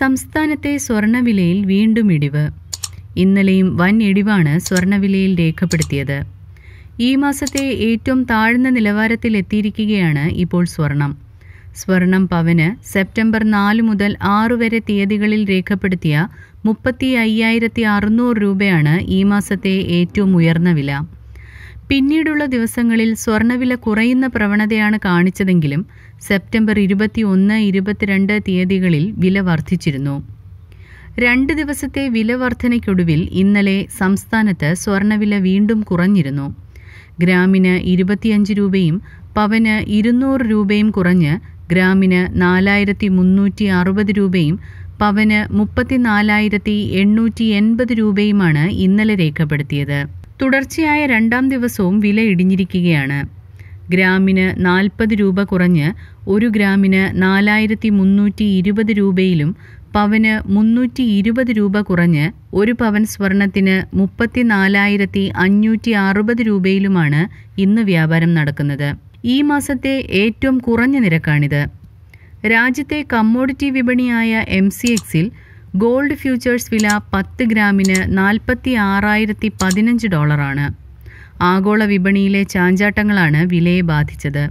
സംസ്ഥാനത്തെ സ്വർണ്ണവിലയിൽ വീണ്ടും ഇടിവ് ഇന്നലെയും വൻ ഇടിവാണ് സ്വർണ്ണവിലയിൽ രേഖപ്പെടുത്തിയത് ഈ മാസത്തെ ഏറ്റവും താഴ്ന്ന നിലവാരത്തിലെത്തിയിരിക്കുകയാണ് ഇപ്പോൾ സ്വർണം സ്വർണം പവന് സെപ്റ്റംബർ നാല് മുതൽ ആറു വരെ തീയതികളിൽ രേഖപ്പെടുത്തിയ മുപ്പത്തി അയ്യായിരത്തി അറുന്നൂറ് രൂപയാണ് ഈ മാസത്തെ ഏറ്റവും ഉയർന്ന വില പിന്നീടുള്ള ദിവസങ്ങളിൽ സ്വർണ്ണവില കുറയുന്ന പ്രവണതയാണ് കാണിച്ചതെങ്കിലും സെപ്റ്റംബർ ഒന്ന് ഇരുപത്തിരണ്ട് തീയതികളിൽ വില വർദ്ധിച്ചിരുന്നു രണ്ട് ദിവസത്തെ വില വർധനയ്ക്കൊടുവിൽ ഇന്നലെ സംസ്ഥാനത്ത് സ്വർണ്ണവില വീണ്ടും കുറഞ്ഞിരുന്നു ഗ്രാമിന് ഇരുപത്തിയഞ്ച് രൂപയും പവന് ഇരുന്നൂറ് രൂപയും കുറഞ്ഞ് ഗ്രാമിന് നാലായിരത്തി മുന്നൂറ്റി അറുപത് രൂപയും പവന് മുപ്പത്തിനാലായിരത്തി എണ്ണൂറ്റി എൺപത് രൂപയുമാണ് ഇന്നലെ രേഖപ്പെടുത്തിയത് തുടർച്ചയായ രണ്ടാം ദിവസവും വില ഇടിഞ്ഞിരിക്കുകയാണ് ഗ്രാമിന് നാൽപ്പത് രൂപ കുറഞ്ഞ് ഒരു ഗ്രാമിന് നാലായിരത്തി മുന്നൂറ്റി ഇരുപത് രൂപയിലും പവന് മുന്നൂറ്റി ഇരുപത് രൂപ കുറഞ്ഞ് ഒരു പവൻ സ്വർണത്തിന് മുപ്പത്തി നാലായിരത്തി അഞ്ഞൂറ്റി അറുപത് രൂപയിലുമാണ് ഇന്ന് വ്യാപാരം നടക്കുന്നത് ഈ മാസത്തെ ഏറ്റവും കുറഞ്ഞ നിരക്കാണിത് രാജ്യത്തെ കമ്മോഡിറ്റി വിപണിയായ എം സി എക്സിൽ ഗോൾഡ് ഫ്യൂച്ചേഴ്സ് വില പത്ത് ഗ്രാമിന് നാൽപ്പത്തി ആറായിരത്തി പതിനഞ്ച് ഡോളറാണ് ആഗോള വിപണിയിലെ ചാഞ്ചാട്ടങ്ങളാണ് വിലയെ ബാധിച്ചത്